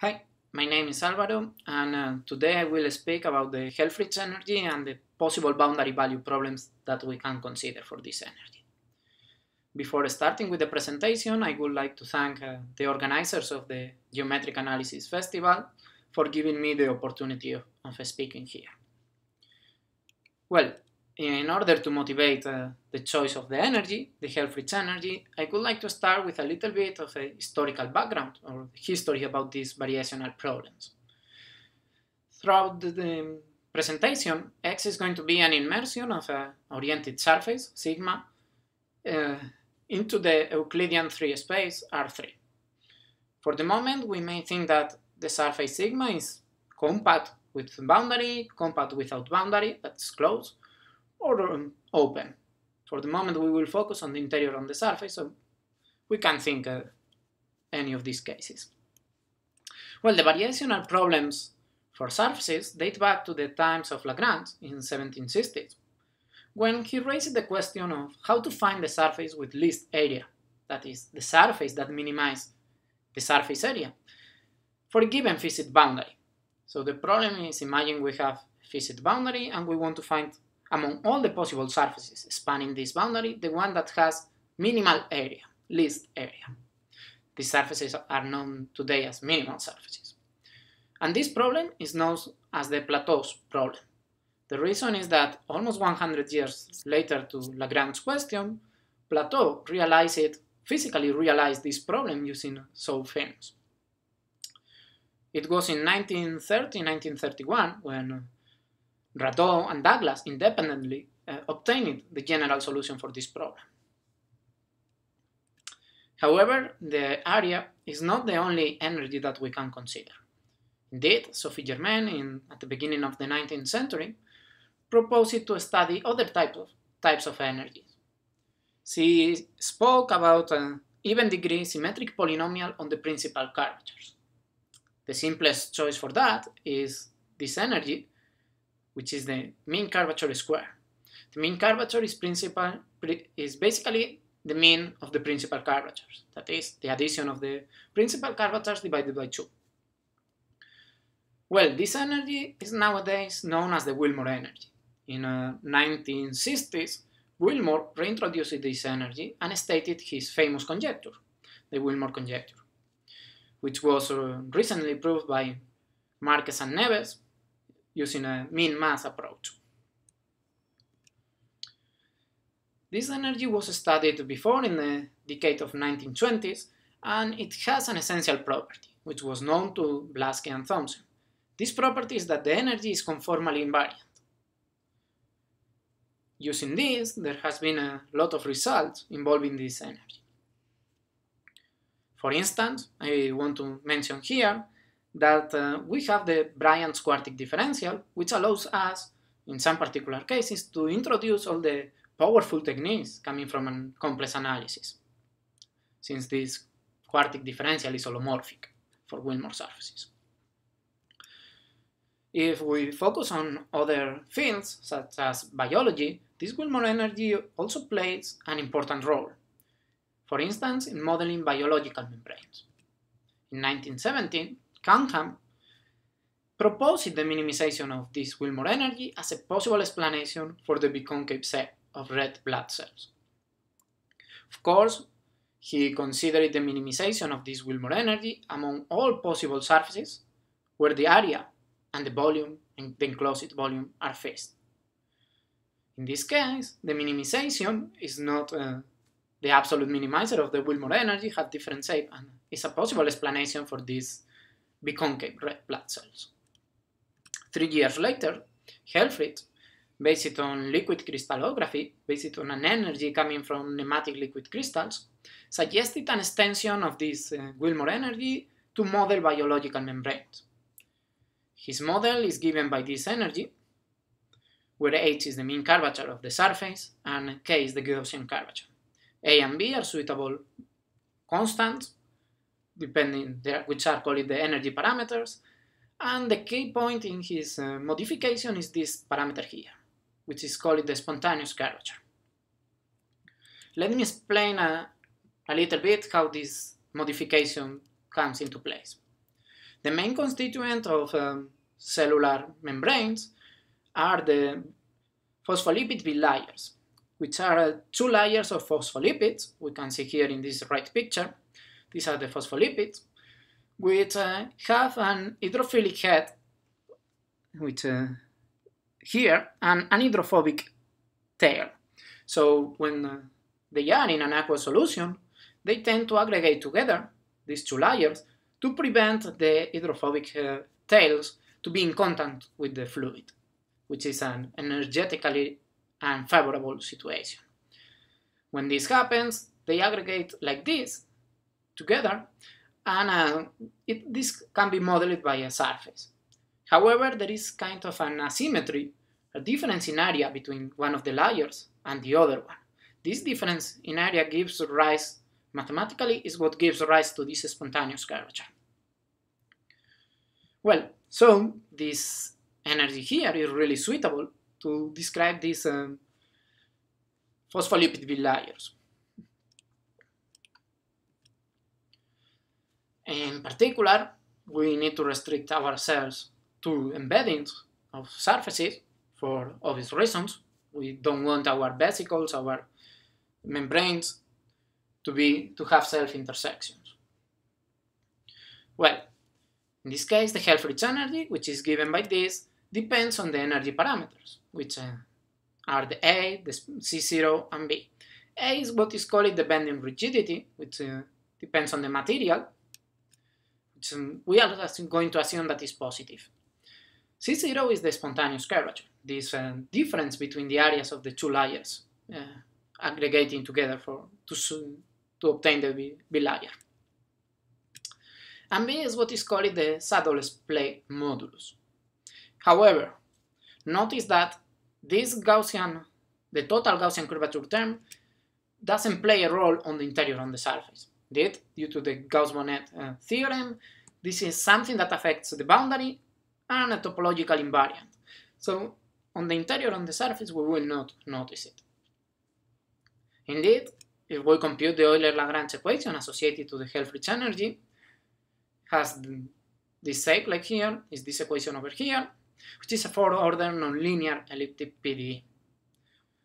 Hi, my name is Alvaro and uh, today I will speak about the Helfrich energy and the possible boundary value problems that we can consider for this energy. Before starting with the presentation, I would like to thank uh, the organizers of the Geometric Analysis Festival for giving me the opportunity of, of speaking here. Well, in order to motivate uh, the choice of the energy, the health-rich energy, I would like to start with a little bit of a historical background or history about these variational problems. Throughout the, the presentation, X is going to be an immersion of an oriented surface, sigma, uh, into the Euclidean 3 space, R3. For the moment, we may think that the surface sigma is compact with boundary, compact without boundary, that's close, or open. For the moment, we will focus on the interior on the surface, so we can think of any of these cases. Well, the variational problems for surfaces date back to the times of Lagrange in 1760s, when he raised the question of how to find the surface with least area, that is, the surface that minimizes the surface area, for a given fixed boundary. So the problem is, imagine we have fixed boundary and we want to find among all the possible surfaces spanning this boundary, the one that has minimal area, least area. These surfaces are known today as minimal surfaces. And this problem is known as the plateaus problem. The reason is that almost 100 years later to Lagrange's question, Plateau realized it, physically realized this problem using so famous. It was in 1930-1931 when Radeau and Douglas independently uh, obtained the general solution for this problem. However, the area is not the only energy that we can consider. Indeed, Sophie Germain, in, at the beginning of the 19th century, proposed to study other type of, types of energy. She spoke about an uh, even degree symmetric polynomial on the principal characters. The simplest choice for that is this energy which is the mean curvature square. The mean curvature is, principal, is basically the mean of the principal curvatures, that is, the addition of the principal curvatures divided by 2. Well, this energy is nowadays known as the Wilmore energy. In the uh, 1960s, Wilmore reintroduced this energy and stated his famous conjecture, the Wilmore conjecture, which was uh, recently proved by Marquez and Neves, using a mean mass approach. This energy was studied before in the decade of 1920s, and it has an essential property, which was known to Blasky and Thomson. This property is that the energy is conformally invariant. Using this, there has been a lot of results involving this energy. For instance, I want to mention here that uh, we have the Bryant's quartic differential, which allows us, in some particular cases, to introduce all the powerful techniques coming from a complex analysis, since this quartic differential is holomorphic for Wilmore surfaces. If we focus on other fields, such as biology, this Wilmore energy also plays an important role, for instance in modeling biological membranes. In 1917, Kangham proposed the minimization of this Wilmore energy as a possible explanation for the biconcave set of red blood cells. Of course, he considered the minimization of this Wilmore energy among all possible surfaces where the area and the volume and the enclosed volume are fixed. In this case, the minimization is not uh, the absolute minimizer of the Wilmore energy, has different shape, and is a possible explanation for this be concave red blood cells. Three years later, Helfrich, based on liquid crystallography, based on an energy coming from pneumatic liquid crystals, suggested an extension of this uh, Wilmore energy to model biological membranes. His model is given by this energy, where H is the mean curvature of the surface and K is the Gaussian curvature. A and B are suitable constants depending there, which are called the energy parameters. And the key point in his uh, modification is this parameter here, which is called the spontaneous curvature. Let me explain a little bit how this modification comes into place. The main constituent of um, cellular membranes are the phospholipid bilayers, which are uh, two layers of phospholipids, we can see here in this right picture, these are the phospholipids, which uh, have an hydrophilic head, which uh, here, and an hydrophobic tail. So when uh, they are in an aqueous solution, they tend to aggregate together, these two layers, to prevent the hydrophobic uh, tails to be in contact with the fluid, which is an energetically unfavorable situation. When this happens, they aggregate like this together, and uh, it, this can be modeled by a surface. However, there is kind of an asymmetry, a difference in area between one of the layers and the other one. This difference in area gives rise, mathematically, is what gives rise to this spontaneous curvature. Well, so this energy here is really suitable to describe these um, phospholipid layers. In particular, we need to restrict ourselves to embeddings of surfaces for obvious reasons. We don't want our vesicles, our membranes to be to have self-intersections. Well, in this case, the Helfrich energy, which is given by this, depends on the energy parameters, which uh, are the A, the C0, and B. A is what is called the bending rigidity, which uh, depends on the material, we are going to assume that is positive. C0 is the spontaneous curvature, this uh, difference between the areas of the two layers uh, aggregating together for to, to obtain the B, B layer. And B is what is called the saddle play modulus. However, notice that this Gaussian, the total Gaussian curvature term, doesn't play a role on the interior on the surface did due to the gauss Bonnet uh, theorem. This is something that affects the boundary and a topological invariant. So on the interior, on the surface, we will not notice it. Indeed, if we compute the Euler-Lagrange equation associated to the Helfrich energy, has this shape like here, is this equation over here, which is a four-order nonlinear elliptic PDE.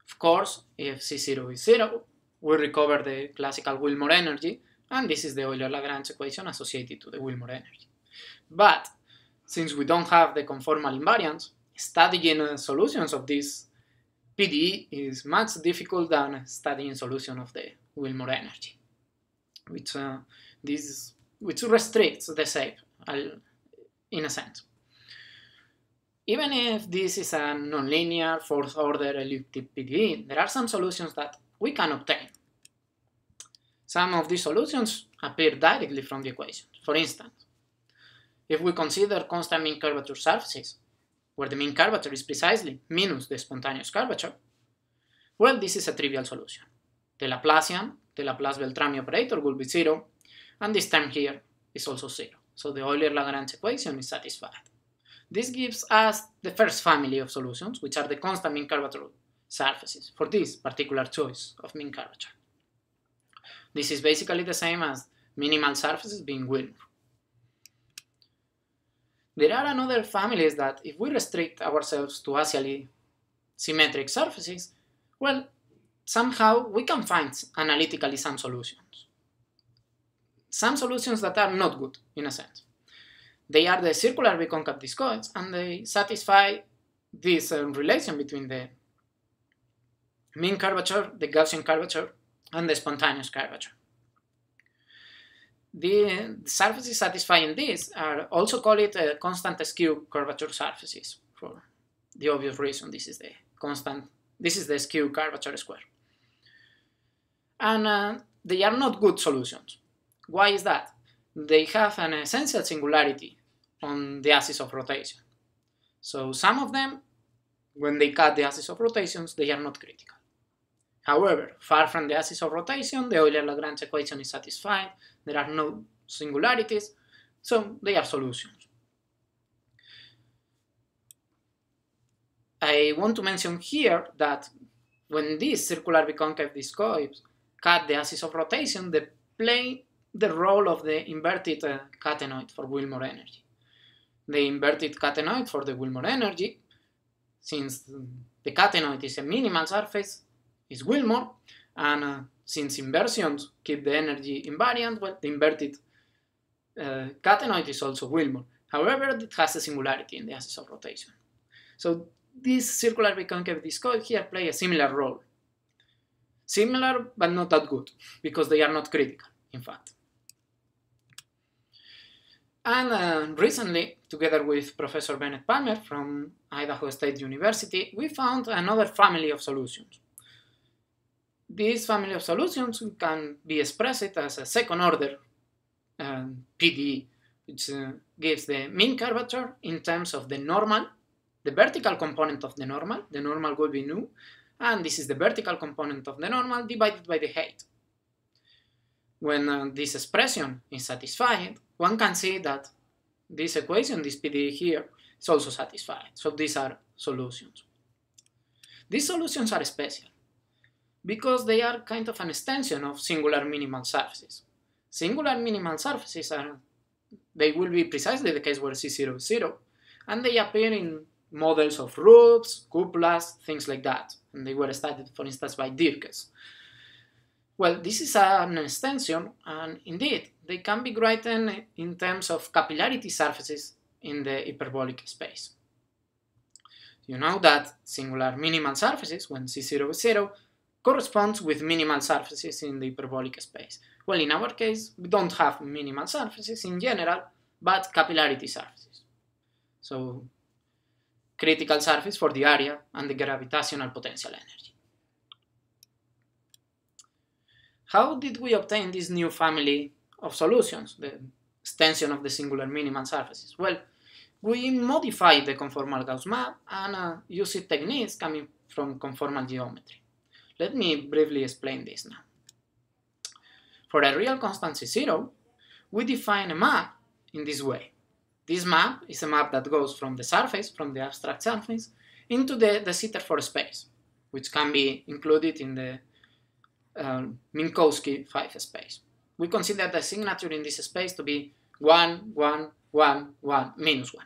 Of course, if C0 is 0, we recover the classical Wilmore energy, and this is the Euler-Lagrange equation associated to the Wilmore energy. But since we don't have the conformal invariants, studying uh, solutions of this PDE is much difficult than studying solution of the Wilmore energy, which uh, this which restricts the shape uh, in a sense. Even if this is a nonlinear fourth-order elliptic PDE, there are some solutions that we can obtain some of these solutions appear directly from the equation. For instance, if we consider constant mean curvature surfaces, where the mean curvature is precisely minus the spontaneous curvature, well, this is a trivial solution. The Laplacian, the Laplace-Beltrami operator will be zero, and this term here is also zero, so the Euler-Lagrange equation is satisfied. This gives us the first family of solutions, which are the constant mean curvature surfaces, for this particular choice of mean curvature. This is basically the same as minimal surfaces being win. There are another families that if we restrict ourselves to axially symmetric surfaces, well, somehow we can find analytically some solutions. Some solutions that are not good, in a sense. They are the circular biconcave discoids, and they satisfy this um, relation between the mean curvature, the Gaussian curvature, and the spontaneous curvature. The surfaces satisfying this are also called uh, constant skew curvature surfaces for the obvious reason this is the constant, this is the skew curvature square. And uh, they are not good solutions. Why is that? They have an essential singularity on the axis of rotation. So some of them, when they cut the axis of rotations, they are not critical. However, far from the axis of rotation, the Euler-Lagrange equation is satisfied, there are no singularities, so they are solutions. I want to mention here that when these circular biconcave discoids cut the axis of rotation, they play the role of the inverted uh, catenoid for Wilmore energy. The inverted catenoid for the Wilmore energy, since the catenoid is a minimal surface, is Wilmore. And uh, since inversions keep the energy invariant, well, the inverted uh, catenoid is also Wilmore. However, it has a singularity in the axis of rotation. So this circular concave discoid here play a similar role. Similar, but not that good, because they are not critical, in fact. And uh, recently, together with Professor Bennett Palmer from Idaho State University, we found another family of solutions. This family of solutions can be expressed as a second order uh, um, PD, which uh, gives the mean curvature in terms of the normal, the vertical component of the normal, the normal will be nu, and this is the vertical component of the normal divided by the height. When uh, this expression is satisfied, one can see that this equation, this PD here, is also satisfied. So these are solutions. These solutions are special because they are kind of an extension of singular minimal surfaces. Singular minimal surfaces are, they will be precisely the case where C0 is 0, and they appear in models of roofs, cupolas, things like that, and they were studied, for instance, by Dirkes. Well, this is an extension, and indeed, they can be written in terms of capillarity surfaces in the hyperbolic space. You know that singular minimal surfaces, when C0 is 0, corresponds with minimal surfaces in the hyperbolic space. Well, in our case, we don't have minimal surfaces in general, but capillarity surfaces. So, critical surface for the area and the gravitational potential energy. How did we obtain this new family of solutions, the extension of the singular minimal surfaces? Well, we modified the conformal Gauss map and uh, used techniques coming from conformal geometry. Let me briefly explain this now. For a real constant C0, we define a map in this way. This map is a map that goes from the surface, from the abstract surface, into the, the sitter for space, which can be included in the uh, Minkowski 5 space. We consider the signature in this space to be 1, 1, 1, 1, minus 1.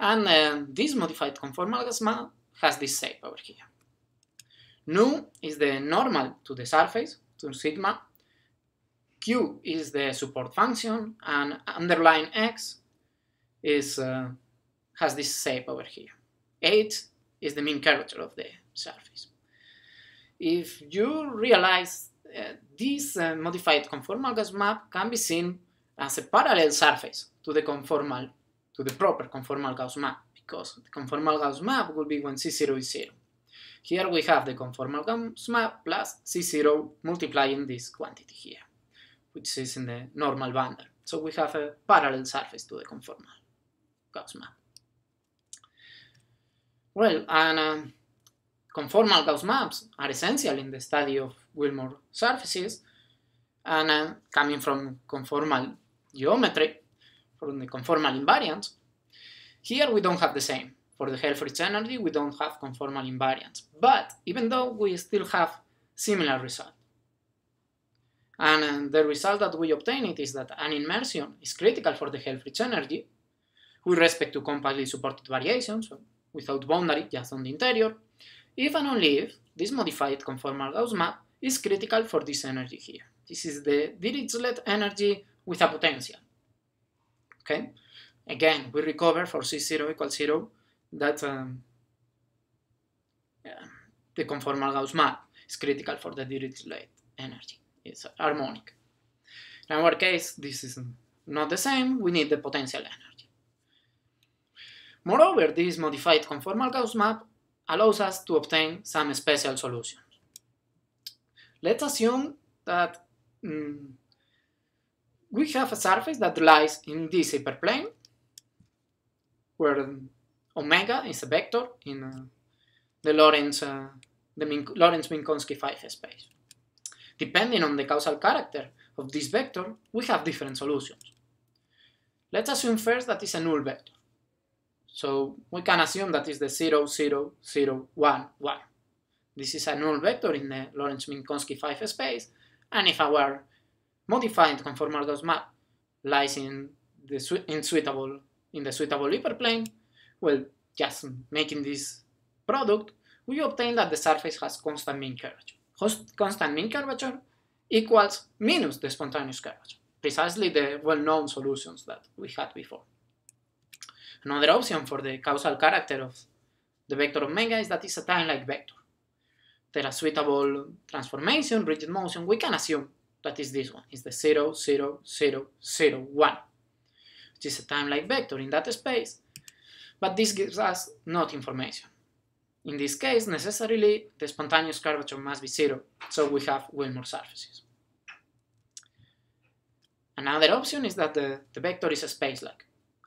And uh, this modified conformal gas map has this shape over here. Nu is the normal to the surface, to sigma. Q is the support function, and underline x is, uh, has this shape over here. 8 is the mean curvature of the surface. If you realize uh, this uh, modified conformal gas map can be seen as a parallel surface to the conformal, to the proper conformal Gauss map, because the conformal Gauss map will be when C0 is 0. Here we have the conformal gamma plus C0 multiplying this quantity here, which is in the normal bundle. So we have a parallel surface to the conformal Gauss map. Well, and uh, conformal Gauss maps are essential in the study of Wilmore surfaces, and uh, coming from conformal geometry, from the conformal invariants, here we don't have the same for the Helfrich energy, we don't have conformal invariance. But even though we still have similar result. And uh, the result that we obtained is that an immersion is critical for the Helfrich energy with respect to compactly supported variations, so without boundary, just on the interior, if and only if this modified conformal Gauss map is critical for this energy here. This is the Dirichlet energy with a potential. Okay? Again, we recover for C0 equals 0 that's um, yeah. the conformal Gauss map is critical for the Dirichlet energy. It's harmonic. In our case, this is not the same. We need the potential energy. Moreover, this modified conformal Gauss map allows us to obtain some special solutions. Let's assume that mm, we have a surface that lies in this hyperplane, where omega is a vector in uh, the Lorentz, uh, the Lorentz-Minkowski 5 space. Depending on the causal character of this vector, we have different solutions. Let's assume first that it's a null vector. So we can assume that it's the 0, 0, 0, 1, 1. This is a null vector in the Lorentz-Minkowski 5 space, and if our modified conformal gauss map lies in the in suitable in the suitable hyperplane, well, just making this product, we obtain that the surface has constant mean curvature. Constant mean curvature equals minus the spontaneous curvature, precisely the well-known solutions that we had before. Another option for the causal character of the vector omega is that it's a time-like vector. There are suitable transformation, rigid motion, we can assume that is this one, is the 0, 0, 0, 0, 1, which is a time-like vector in that space, but this gives us not information. In this case, necessarily, the spontaneous curvature must be zero, so we have more surfaces. Another option is that the, the vector is a space like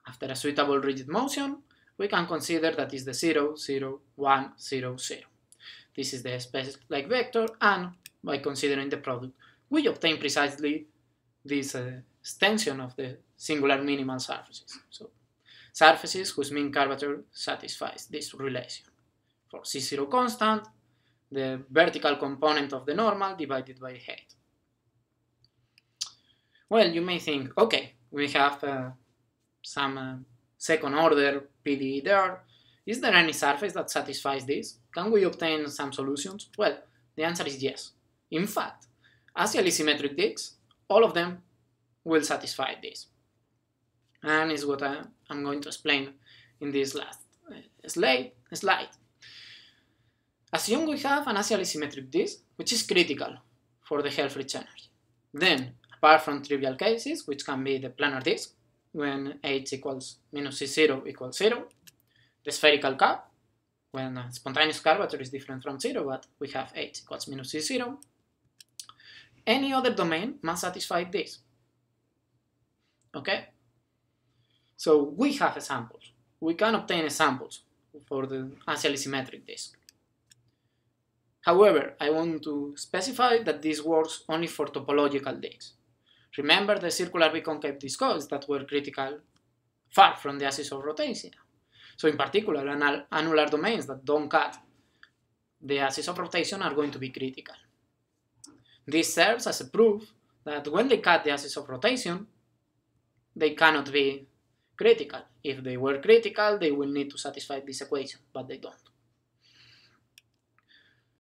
After a suitable rigid motion, we can consider that is the 0, 0, 1, 0, 0. This is the space-like vector, and by considering the product, we obtain precisely this uh, extension of the singular minimal surfaces. So surfaces whose mean curvature satisfies this relation. For C0 constant, the vertical component of the normal divided by height. Well, you may think, okay, we have uh, some uh, second order PDE there. Is there any surface that satisfies this? Can we obtain some solutions? Well, the answer is yes. In fact, axially symmetric disks, all of them will satisfy this. And is what I I'm going to explain in this last uh, slide. slide. Assume we have an axially symmetric disk, which is critical for the Helfrich energy. Then, apart from trivial cases, which can be the planar disk, when h equals minus c0 equals 0, the spherical cap when spontaneous curvature is different from 0, but we have h equals minus c0, any other domain must satisfy this. Okay? So we have examples. We can obtain examples for the axially symmetric disk. However, I want to specify that this works only for topological disks. Remember the circular biconcave discs that were critical far from the axis of rotation. So in particular, annular domains that don't cut the axis of rotation are going to be critical. This serves as a proof that when they cut the axis of rotation, they cannot be critical. If they were critical, they will need to satisfy this equation, but they don't.